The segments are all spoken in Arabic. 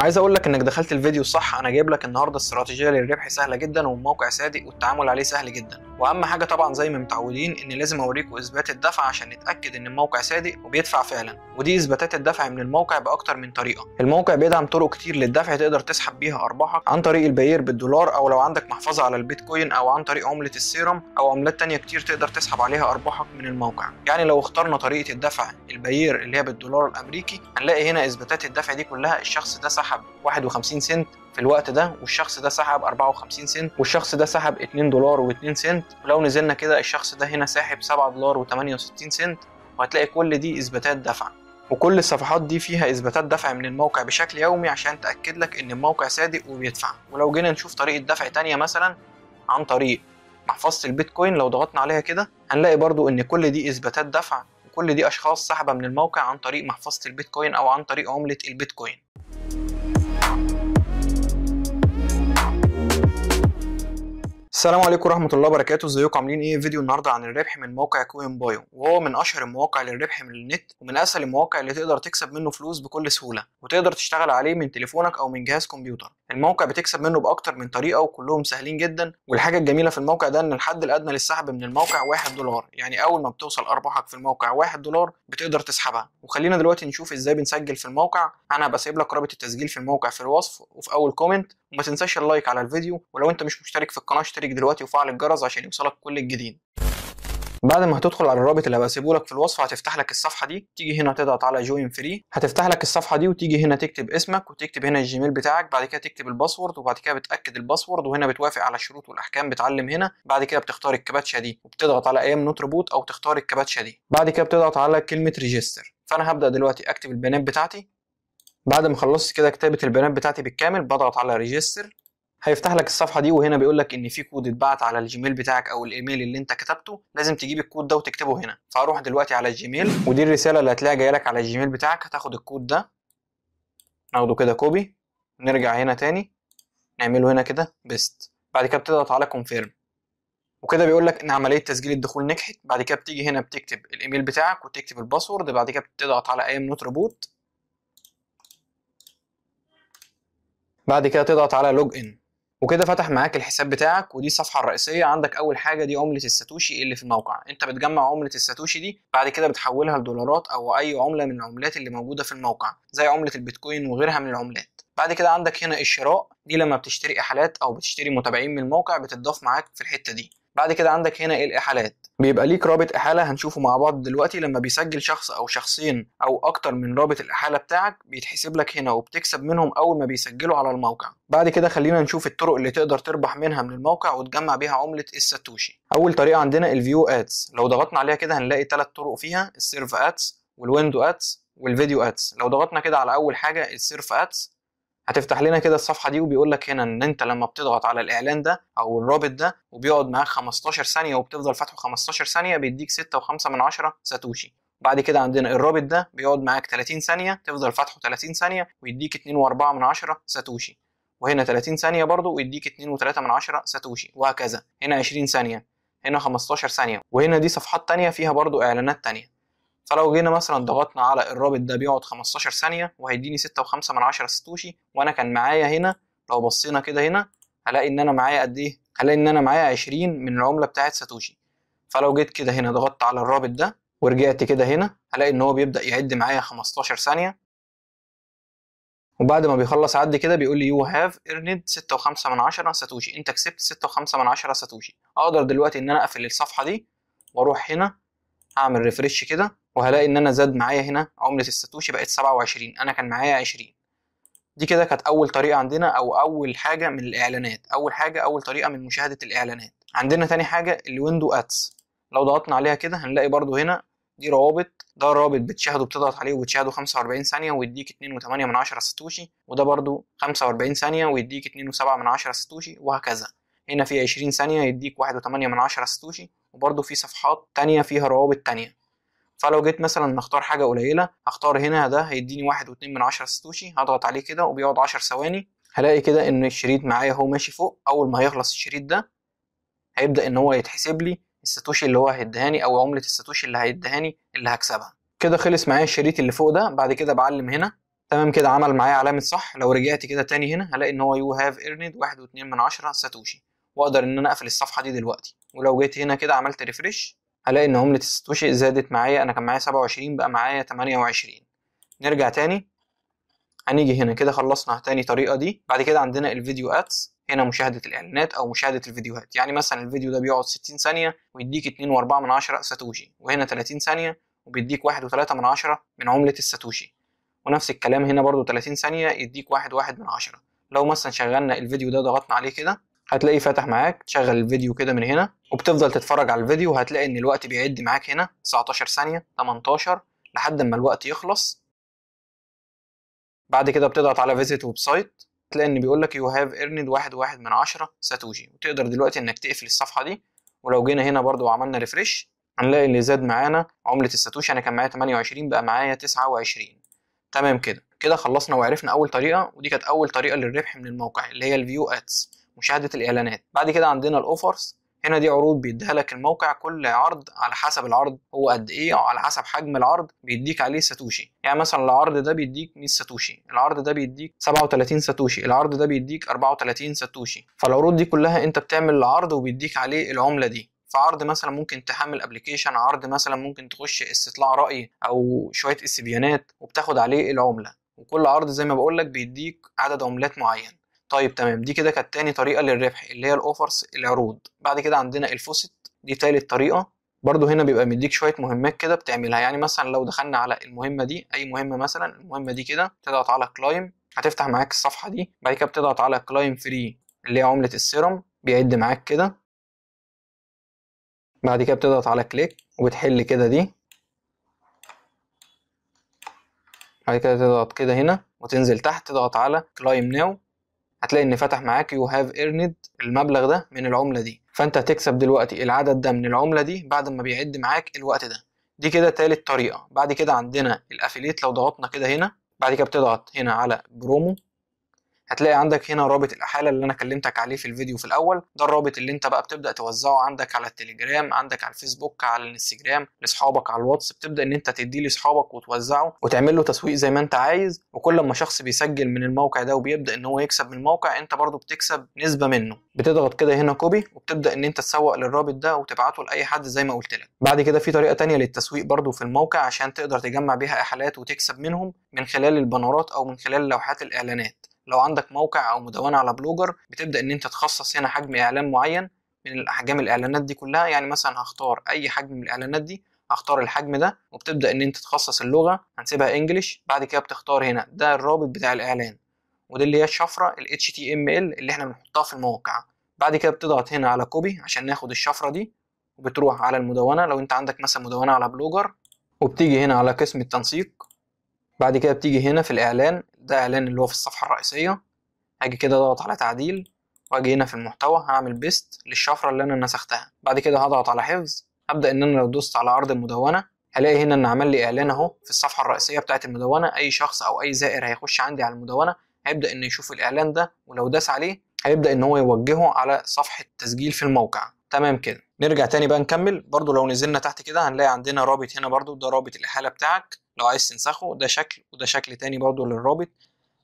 عايز اقول لك انك دخلت الفيديو الصح انا جايب لك النهارده استراتيجيه للربح سهله جدا والموقع صادق والتعامل عليه سهل جدا واهم حاجه طبعا زي ما متعودين ان لازم اوريكم اثبات الدفع عشان نتاكد ان الموقع صادق وبيدفع فعلا ودي اثباتات الدفع من الموقع باكتر من طريقه الموقع بيدعم طرق كتير للدفع تقدر تسحب بيها ارباحك عن طريق الباير بالدولار او لو عندك محفظه على البيتكوين او عن طريق عمله السيرم او عملات تانية كتير تقدر تسحب عليها ارباحك من الموقع يعني لو اخترنا طريقه الدفع الباير اللي هي بالدولار الامريكي هنلاقي هنا اثباتات الدفع دي كلها الشخص ده سحب سحب 51 سنت في الوقت ده والشخص ده سحب 54 سنت والشخص ده سحب 2 دولار و2 سنت ولو نزلنا كده الشخص ده هنا ساحب 7 دولار و68 سنت وهتلاقي كل دي اثباتات دفع وكل الصفحات دي فيها اثباتات دفع من الموقع بشكل يومي عشان تاكد لك ان الموقع صادق وبيدفع ولو جينا نشوف طريقه دفع تانية مثلا عن طريق محفظه البيتكوين لو ضغطنا عليها كده هنلاقي برضو ان كل دي اثباتات دفع وكل دي اشخاص سحبه من الموقع عن طريق محفظه البيتكوين او عن طريق عمله البيتكوين السلام عليكم ورحمه الله وبركاته ازيكم عاملين ايه فيديو النهارده عن الربح من موقع كوين بايو وهو من اشهر المواقع للربح من النت ومن اسهل المواقع اللي تقدر تكسب منه فلوس بكل سهوله وتقدر تشتغل عليه من تليفونك او من جهاز كمبيوتر الموقع بتكسب منه باكتر من طريقه وكلهم سهلين جدا والحاجه الجميله في الموقع ده ان الحد الادنى للسحب من الموقع 1 دولار يعني اول ما بتوصل ارباحك في الموقع 1 دولار بتقدر تسحبها وخلينا دلوقتي نشوف ازاي بنسجل في الموقع انا هبقى سايب لك رابط التسجيل في الموقع في الوصف وفي اول كومنت وما تنساش اللايك على الفيديو ولو انت مش مشترك في القناه اشترك دلوقتي وفعل الجرس عشان يوصلك كل الجديد بعد ما هتدخل على الرابط اللي هسيبه لك في الوصف هتفتح لك الصفحه دي تيجي هنا تضغط على جوين فري هتفتح لك الصفحه دي وتيجي هنا تكتب اسمك وتكتب هنا الجيميل بتاعك بعد كده تكتب الباسورد وبعد كده بتاكد الباسورد وهنا بتوافق على الشروط والاحكام بتعلم هنا بعد كده بتختار الكباتشه دي وبتضغط على ايام نوت ريبوت او تختار الكباتشه دي بعد كده بتضغط على كلمه ريجستر فانا هبدا دلوقتي اكتب البيانات بتاعتي بعد ما خلصت كده كتابه البيانات بتاعتي بالكامل بضغط على ريجستر هيفتح لك الصفحه دي وهنا بيقول لك ان في كود اتبعت على الجيميل بتاعك او الايميل اللي انت كتبته لازم تجيب الكود ده وتكتبه هنا فهروح دلوقتي على الجيميل ودي الرساله اللي هتلاقيها جايه لك على الجيميل بتاعك هتاخد الكود ده ناخده كده كوبي نرجع هنا تاني نعمله هنا كده بيست بعد كده بتضغط على كونفيرم وكده بيقول لك ان عمليه تسجيل الدخول نجحت بعد كده بتيجي هنا بتكتب الايميل بتاعك وتكتب الباسورد بعد كده بتضغط على اي نوت ريبوت بعد كده تضغط على لوج ان وكده فتح معاك الحساب بتاعك ودي الصفحه الرئيسيه عندك اول حاجه دي عمله الساتوشي اللي في الموقع انت بتجمع عمله الساتوشي دي بعد كده بتحولها لدولارات او اي عمله من العملات اللي موجوده في الموقع زي عمله البيتكوين وغيرها من العملات بعد كده عندك هنا الشراء دي لما بتشتري احالات او بتشتري متابعين من الموقع بتضاف معاك في الحته دي بعد كده عندك هنا إيه الاحالات بيبقى ليك رابط احاله هنشوفه مع بعض دلوقتي لما بيسجل شخص او شخصين او اكتر من رابط الاحاله بتاعك بيتحسب لك هنا وبتكسب منهم اول ما بيسجلوا على الموقع بعد كده خلينا نشوف الطرق اللي تقدر تربح منها من الموقع وتجمع بيها عمله الساتوشي اول طريقه عندنا الفيو ادز لو ضغطنا عليها كده هنلاقي ثلاث طرق فيها السيرف ادز والويندو ادز والفيديو ادز لو ضغطنا كده على اول حاجه السيرف ادز هتفتح لنا كده الصفحه دي وبيقول لك هنا ان انت لما بتضغط على الاعلان ده او الرابط ده وبيقعد معاك 15 ثانيه وبتفضل فاتحه 15 ثانيه بيديك 6.5 ساتوشي بعد كده عندنا الرابط ده بيقعد معاك 30 ثانيه تفضل فاتحه 30 ثانيه ويديك 2.4 ساتوشي وهنا 30 ثانيه برضه ويديك 2.3 ساتوشي وهكذا هنا 20 ثانيه هنا 15 ثانيه وهنا دي صفحات تانية فيها برضه اعلانات تانية فلو جينا مثلا ضغطنا على الرابط ده بيقعد 15 ثانيه وهيديني 6.5 من 10 ساتوشي وانا كان معايا هنا لو بصينا كده هنا هلاقي ان انا معايا قد ايه هلاقي ان انا معايا 20 من العمله بتاعه ساتوشي فلو جيت كده هنا ضغطت على الرابط ده ورجعت كده هنا هلاقي ان هو بيبدا يعد معايا 15 ثانيه وبعد ما بيخلص عد كده بيقول لي يو هاف ارند 6.5 من 10 ساتوشي انت كسبت 6.5 من 10 ساتوشي اقدر دلوقتي ان انا اقفل الصفحه دي واروح هنا اعمل ريفرش كده وهلاقي ان انا زاد معايا هنا عمله الساتوشي بقت سبعة وعشرين انا كان معايا عشرين دي كده كانت اول طريقه عندنا او اول حاجه من الاعلانات اول حاجه اول طريقه من مشاهده الاعلانات عندنا تاني حاجه الويندو ادز لو ضغطنا عليها كده هنلاقي برضو هنا دي روابط ده رابط بتشاهده بتضغط عليه وبتشاهده 45 ثانيه ويديك 2.8 من عشرة ساتوشي وده برضو 45 ثانيه ويديك 2.7 من عشرة ساتوشي وهكذا هنا في 20 ثانيه يديك 1.8 من عشرة ساتوشي وبرضو في صفحات تانية فيها روابط تانية فلو جيت مثلا نختار حاجه قليله هختار هنا ده هيديني واحد واتنين من عشرة ساتوشي هضغط عليه كده وبيقعد عشر ثواني هلاقي كده ان الشريط معايا هو ماشي فوق اول ما هيخلص الشريط ده هيبدا ان هو يتحسب لي الساتوشي اللي هو هيديهاني او عمله الساتوشي اللي هيديهاني اللي هكسبها كده خلص معايا الشريط اللي فوق ده بعد كده بعلم هنا تمام كده عمل معايا علامه صح لو رجعت كده تاني هنا هلاقي ان هو يو هاف ايرند واتنين من عشرة ساتوشي واقدر ان انا اقفل الصفحه دي دلوقتي ولو جيت هنا كده عملت ريفرش الاقي ان عمله الساتوشي زادت معايا انا كان معايا 27 بقى معايا 28 نرجع تاني هنيجي هنا كده خلصنا تاني طريقه دي بعد كده عندنا الفيديو ادس هنا مشاهده الاعلانات او مشاهده الفيديوهات يعني مثلا الفيديو ده بيقعد 60 ثانيه ويديك 2.4 ساتوشي وهنا 30 ثانيه وبيديك 1.3 من من عمله الساتوشي ونفس الكلام هنا برده 30 ثانيه يديك 1.1 لو مثلا شغلنا الفيديو ده ضغطنا عليه كده هتلاقيه فاتح معاك تشغل الفيديو كده من هنا وبتفضل تتفرج على الفيديو وهتلاقي ان الوقت بيعد معاك هنا 19 ثانيه 18 لحد ما الوقت يخلص بعد كده بتضغط على فيزيت ويب سايت تلاقي ان بيقول لك يو هاف ايرند واحد واحد من عشرة ساتوجي وتقدر دلوقتي انك تقفل الصفحه دي ولو جينا هنا برضو وعملنا ريفرش هنلاقي اللي زاد معانا عمله الساتوشي انا كان معايا 28 بقى معايا 29 تمام كده كده خلصنا وعرفنا اول طريقه ودي كانت اول طريقه للربح من الموقع اللي هي الفيو ادز مشاهده الاعلانات بعد كده عندنا الاوفرز هنا دي عروض بيديها لك الموقع كل عرض على حسب العرض هو قد ايه او على حسب حجم العرض بيديك عليه ساتوشي يعني مثلا العرض ده بيديك 100 ساتوشي العرض ده بيديك 37 ساتوشي العرض ده بيديك 34 ساتوشي فالعروض دي كلها انت بتعمل العرض وبيديك عليه العمله دي فعرض مثلا ممكن تحمل ابلكيشن عرض مثلا ممكن تخش استطلاع راي او شويه استبيانات وبتاخد عليه العمله وكل عرض زي ما بقول لك بيديك عدد عملات معين طيب تمام دي كده كانت تاني طريقه للربح اللي هي الاوفرز العروض بعد كده عندنا الفوسيت دي تالت طريقه برضو هنا بيبقى مديك شويه مهمات كده بتعملها يعني مثلا لو دخلنا على المهمه دي اي مهمه مثلا المهمه دي كده تضغط على كلايم هتفتح معاك الصفحه دي بعد كده بتضغط على كلايم فري اللي هي عمله السيرم بيعد معاك كده بعد كده بتضغط على كليك وبتحل كده دي بعد كده تضغط كده هنا وتنزل تحت تضغط على كلايم ناو هتلاقي ان فتح معاك يو هاف ايرند المبلغ ده من العمله دي فانت هتكسب دلوقتي العدد ده من العمله دي بعد ما بيعد معاك الوقت ده دي كده تالت طريقه بعد كده عندنا الافيليت لو ضغطنا كده هنا بعد كده بتضغط هنا على برومو هتلاقي عندك هنا رابط الاحاله اللي انا كلمتك عليه في الفيديو في الاول ده الرابط اللي انت بقى بتبدا توزعه عندك على التليجرام عندك على الفيسبوك على الانستجرام لاصحابك على الواتس بتبدا ان انت تديه لاصحابك وتوزعه وتعمل له تسويق زي ما انت عايز وكل ما شخص بيسجل من الموقع ده وبيبدا ان هو يكسب من الموقع انت برده بتكسب نسبه منه بتضغط كده هنا كوبي وبتبدا ان انت تسوق للرابط ده وتبعته لاي حد زي ما قلت لك بعد كده في طريقه تانية للتسويق برده في الموقع عشان تقدر تجمع بيها احالات وتكسب منهم من خلال البنرات او من خلال لوحات الاعلانات لو عندك موقع او مدونه على بلوجر بتبدا ان انت تخصص هنا حجم اعلان معين من احجام الاعلانات دي كلها يعني مثلا هختار اي حجم من الاعلانات دي هختار الحجم ده وبتبدا ان انت تخصص اللغه هنسيبها انجلش بعد كده بتختار هنا ده الرابط بتاع الاعلان ودي اللي هي الشفره ال HTML اللي احنا بنحطها في الموقع بعد كده بتضغط هنا على كوبي عشان ناخد الشفره دي وبتروح على المدونه لو انت عندك مثلا مدونه على بلوجر وبتيجي هنا على قسم التنسيق بعد كده بتيجي هنا في الاعلان ده اعلان اللي هو في الصفحه الرئيسيه هاجي كده اضغط على تعديل واجي هنا في المحتوى هعمل بيست للشفره اللي انا نسختها بعد كده هضغط على حفظ هبدا ان انا لو دوست على عرض المدونه هلاقي هنا ان عمل لي اعلان اهو في الصفحه الرئيسيه بتاعه المدونه اي شخص او اي زائر هيخش عندي على المدونه هيبدا انه يشوف الاعلان ده ولو داس عليه هيبدا ان هو يوجهه على صفحه تسجيل في الموقع تمام كده نرجع تاني بقى نكمل برضو لو نزلنا تحت كده هنلاقي عندنا رابط هنا برضو ده رابط الاحاله بتاعك لو عايز تنسخه ده شكل وده شكل تاني برضو للرابط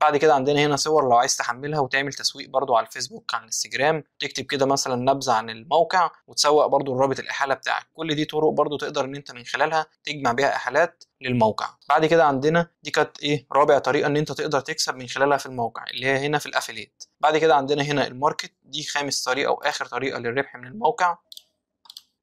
بعد كده عندنا هنا صور لو عايز تحملها وتعمل تسويق برضو على الفيسبوك على الانستجرام تكتب كده مثلا نبذه عن الموقع وتسوق برضو الرابط الاحاله بتاعك كل دي طرق برضو تقدر ان انت من خلالها تجمع بيها احالات للموقع بعد كده عندنا دي كانت ايه رابع طريقه ان انت تقدر تكسب من خلالها في الموقع اللي هي هنا في الافيليت بعد كده عندنا هنا الماركت دي خامس طريقه واخر طريقه للربح من الموقع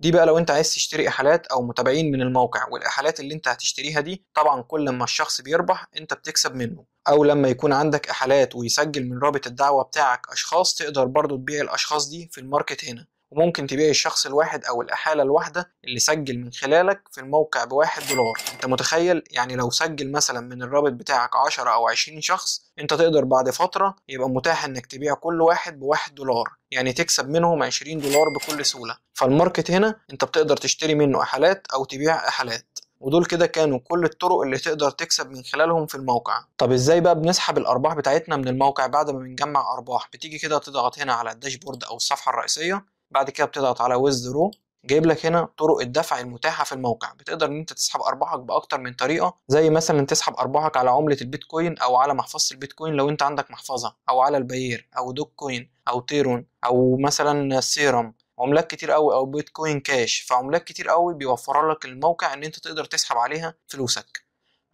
دي بقى لو انت عايز تشتري احالات او متابعين من الموقع والاحالات اللي انت هتشتريها دي طبعا كل ما الشخص بيربح انت بتكسب منه او لما يكون عندك احالات ويسجل من رابط الدعوه بتاعك اشخاص تقدر برضو تبيع الاشخاص دي في الماركت هنا وممكن تبيع الشخص الواحد او الاحاله الواحده اللي سجل من خلالك في الموقع بواحد دولار انت متخيل يعني لو سجل مثلا من الرابط بتاعك 10 او 20 شخص انت تقدر بعد فتره يبقى متاح انك تبيع كل واحد بواحد دولار يعني تكسب منهم 20 دولار بكل سهوله فالماركت هنا انت بتقدر تشتري منه احالات او تبيع احالات ودول كده كانوا كل الطرق اللي تقدر تكسب من خلالهم في الموقع طب ازاي بقى بنسحب الارباح بتاعتنا من الموقع بعد ما بنجمع ارباح بتيجي كده تضغط هنا على الداشبورد او الصفحه الرئيسيه بعد كده بتضغط على ويزدرو جايب لك هنا طرق الدفع المتاحه في الموقع بتقدر ان انت تسحب ارباحك باكتر من طريقه زي مثلا تسحب ارباحك على عمله البيتكوين او على محفظه البيتكوين لو انت عندك محفظه او على البير او دوك كوين او تيرون او مثلا سيرم عملات كتير قوي او بيتكوين كاش فعملات كتير قوي بيوفر لك الموقع ان انت تقدر تسحب عليها فلوسك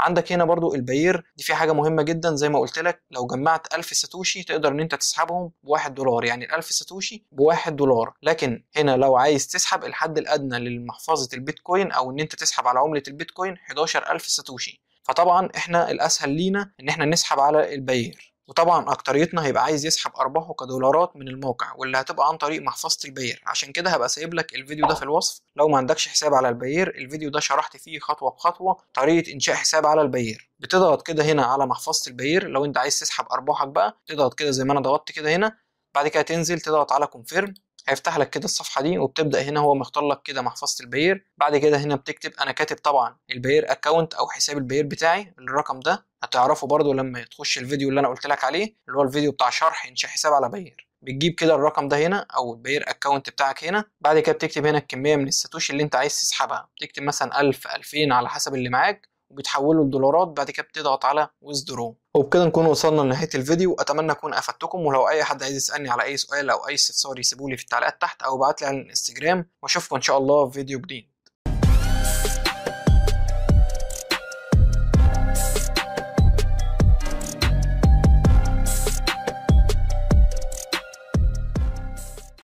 عندك هنا برضو البير دي في حاجه مهمه جدا زي ما قلت لك لو جمعت 1000 ساتوشي تقدر ان انت تسحبهم ب1 دولار يعني ال1000 ساتوشي ب1 دولار لكن هنا لو عايز تسحب الحد الادنى لمحفظه البيتكوين او ان انت تسحب على عمله البيتكوين 11000 ساتوشي فطبعا احنا الاسهل لينا ان احنا نسحب على البير وطبعا اكتريتنا هيبقى عايز يسحب ارباحه كدولارات من الموقع واللي هتبقى عن طريق محفظه البير عشان كده هبقى سايب لك الفيديو ده في الوصف لو ما عندكش حساب على البير الفيديو ده شرحت فيه خطوه بخطوه طريقه انشاء حساب على البير بتضغط كده هنا على محفظه البير لو انت عايز تسحب ارباحك بقى تضغط كده زي ما انا ضغطت كده هنا بعد كده تنزل تضغط على كونفيرم هيفتح لك كده الصفحه دي وبتبدا هنا هو مختار لك كده محفظه البير بعد كده هنا بتكتب انا كاتب طبعا البير اكونت او حساب البير بتاعي الرقم ده هتعرفه برده لما تخش الفيديو اللي انا قلت لك عليه اللي هو الفيديو بتاع شرح انشاء حساب على بير بتجيب كده الرقم ده هنا او البير اكونت بتاعك هنا بعد كده بتكتب هنا الكميه من الساتوشي اللي انت عايز تسحبها بتكتب مثلا 1000 2000 على حسب اللي معاك وبيتحولوا لدولارات بعد كده بتضغط على ويزدرو وبكده نكون وصلنا لنهايه الفيديو اتمنى اكون افدتكم ولو اي حد عايز يسالني على اي سؤال او اي استفسار يسيبولي في التعليقات تحت او ابعت لي على الانستجرام واشوفكم ان شاء الله في فيديو جديد